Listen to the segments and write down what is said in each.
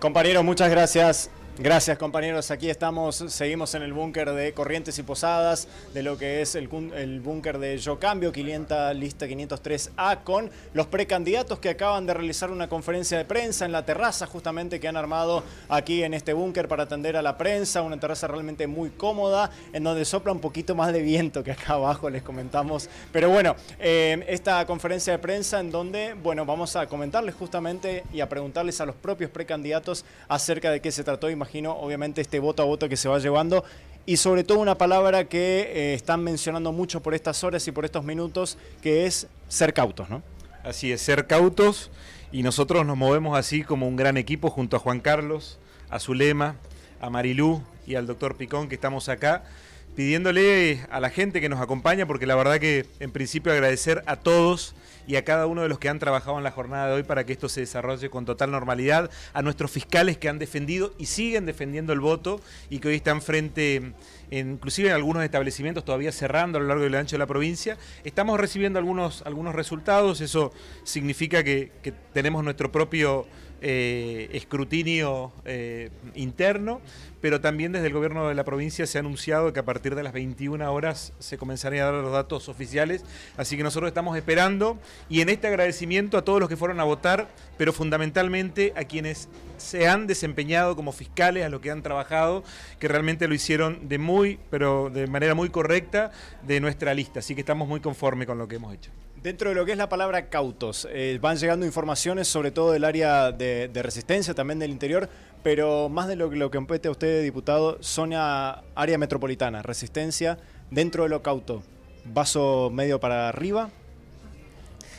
Compañeros, muchas gracias. Gracias compañeros, aquí estamos, seguimos en el búnker de Corrientes y Posadas, de lo que es el, búnker de Yo Cambio, 500, lista 503A, con los precandidatos que acaban de realizar una conferencia de prensa en la terraza justamente que han armado aquí en este búnker para atender a la prensa, una terraza realmente muy cómoda, en donde sopla un poquito más de viento que acá abajo, les comentamos. Pero bueno, eh, esta conferencia de prensa en donde, bueno, vamos a comentarles justamente y a preguntarles a los propios precandidatos acerca de qué se trató imagino, obviamente, este voto a voto que se va llevando. Y sobre todo una palabra que eh, están mencionando mucho por estas horas y por estos minutos, que es ser cautos, ¿no? Así es, ser cautos. Y nosotros nos movemos así como un gran equipo junto a Juan Carlos, a Zulema, a Marilú y al doctor Picón que estamos acá pidiéndole a la gente que nos acompaña, porque la verdad que en principio agradecer a todos y a cada uno de los que han trabajado en la jornada de hoy para que esto se desarrolle con total normalidad, a nuestros fiscales que han defendido y siguen defendiendo el voto y que hoy están frente, inclusive en algunos establecimientos todavía cerrando a lo largo y ancho de la provincia. Estamos recibiendo algunos, algunos resultados, eso significa que, que tenemos nuestro propio eh, escrutinio eh, interno, pero también desde el gobierno de la provincia se ha anunciado que a partir de las 21 horas se comenzarían a dar los datos oficiales, así que nosotros estamos esperando y en este agradecimiento a todos los que fueron a votar, pero fundamentalmente a quienes se han desempeñado como fiscales, a los que han trabajado, que realmente lo hicieron de muy, pero de manera muy correcta de nuestra lista, así que estamos muy conformes con lo que hemos hecho. Dentro de lo que es la palabra cautos, eh, van llegando informaciones sobre todo del área de, resistencia, también del interior, pero más de lo, lo que compete a usted, diputado, zona área metropolitana, resistencia, dentro de lo cauto, vaso medio para arriba,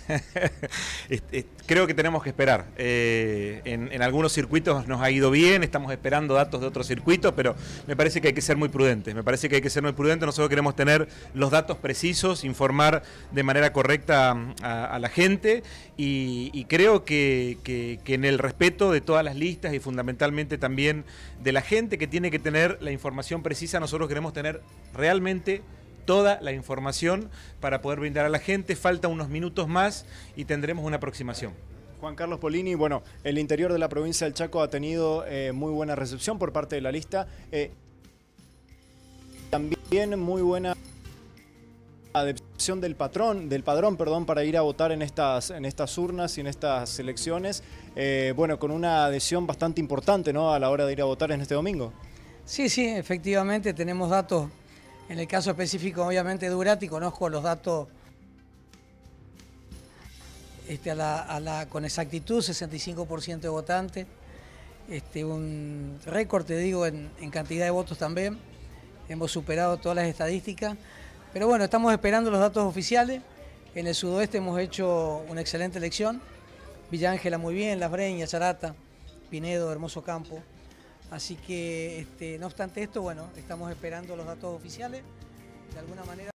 Este, este, creo que tenemos que esperar. Eh, en, algunos circuitos nos ha ido bien, estamos esperando datos de otros circuitos, pero me parece que hay que ser muy prudentes. Me parece que hay que ser muy prudentes. Nosotros queremos tener los datos precisos, informar de manera correcta a, la gente y, creo que en el respeto de todas las listas y fundamentalmente también de la gente que tiene que tener la información precisa, nosotros queremos tener realmente toda la información para poder brindar a la gente. Falta unos minutos más y tendremos una aproximación. Juan Carlos Polini, bueno, el interior de la provincia del Chaco ha tenido eh, muy buena recepción por parte de la lista. Eh, también muy buena adhesión del patrón, del padrón, perdón, para ir a votar en estas, en estas urnas y en estas elecciones. Eh, bueno, con una adhesión bastante importante, ¿no? A la hora de ir a votar en este domingo. Sí, sí, efectivamente tenemos datos en el caso específico, obviamente, de Durati, conozco los datos este, la, con exactitud, 65% de votantes, este, un récord, te digo, en, cantidad de votos también. Hemos superado todas las estadísticas. Pero bueno, estamos esperando los datos oficiales. En el sudoeste hemos hecho una excelente elección. Villa Ángela muy bien, Las Breñas, Charata, Pinedo, Hermoso Campo. Así que, este, no obstante esto, bueno, estamos esperando los datos oficiales. De alguna manera